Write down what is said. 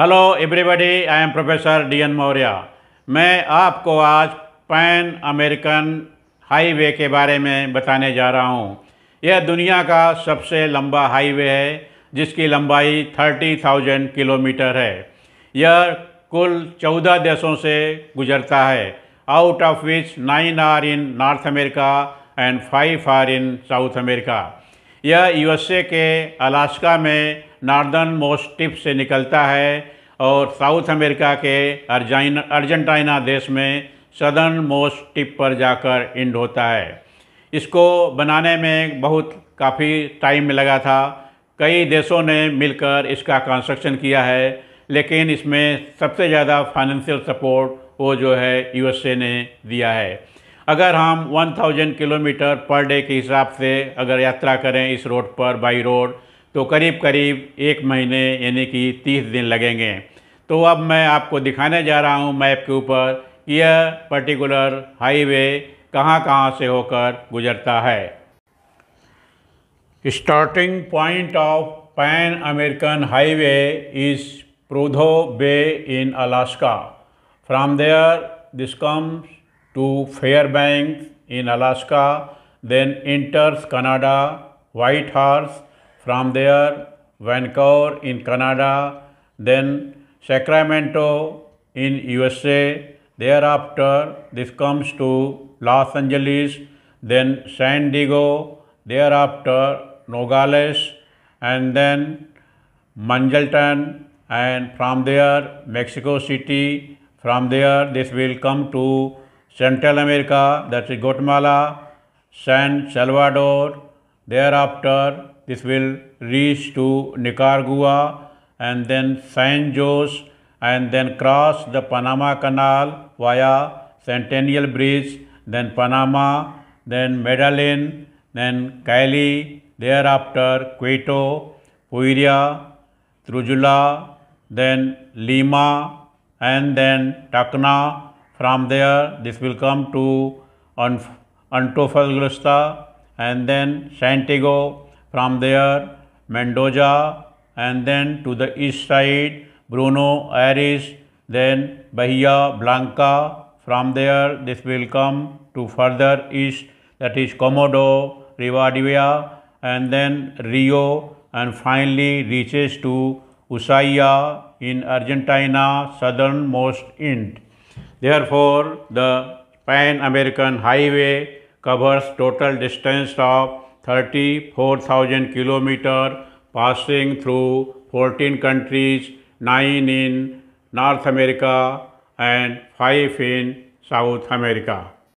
Hello everybody I am professor D N Maurya मैं आपको आज पैन अमेरिकन हाईवे के बारे में बताने जा रहा हूँ यह दुनिया का सबसे लंबा हाईवे है जिसकी लंबाई 30,000 किलोमीटर है यह कुल 14 देशों से गुजरता है out of which nine are in North America and five are in South America यह यूएसए के अलास्का में नॉर्दर्न मोस्ट टिप से निकलता है और साउथ अमेरिका के अर्जाइन अर्जेंटाइना देश में सदर्न मोस्ट टिप पर जाकर इंड होता है इसको बनाने में बहुत काफ़ी टाइम लगा था कई देशों ने मिलकर इसका कंस्ट्रक्शन किया है लेकिन इसमें सबसे ज़्यादा फाइनेंशियल सपोर्ट वो जो है यूएसए ने दिया है अगर हम 1000 किलोमीटर पर डे के हिसाब से अगर यात्रा करें इस रोड पर बाई रोड तो करीब करीब एक महीने यानी कि 30 दिन लगेंगे तो अब मैं आपको दिखाने जा रहा हूँ मैप के ऊपर यह पर्टिकुलर हाईवे कहाँ कहाँ से होकर गुजरता है starting point of Pan American highway is Prudhoe Bay in Alaska from there this comes to Fairbanks in Alaska, then enters Canada, Whitehorse, from there Vancouver in Canada, then Sacramento in USA, thereafter this comes to Los Angeles, then San Diego, thereafter Nogales, and then Manjilton, and from there Mexico City, from there this will come to Central America, that is Guatemala, San Salvador. Thereafter, this will reach to Nicaragua and then San Jose and then cross the Panama Canal via Centennial Bridge, then Panama, then Medellin, then Cali, thereafter Quito, Puira, Trujillo, then Lima, and then Tacna, from there, this will come to Antofagasta and then Santiago. From there, Mendoza and then to the east side, Bruno Aires, then Bahia Blanca. From there, this will come to further east, that is Komodo, Rivadavia, and then Rio, and finally reaches to Usaya in Argentina, southernmost end. Therefore, the Pan-American Highway covers total distance of 34,000 km passing through 14 countries, 9 in North America and 5 in South America.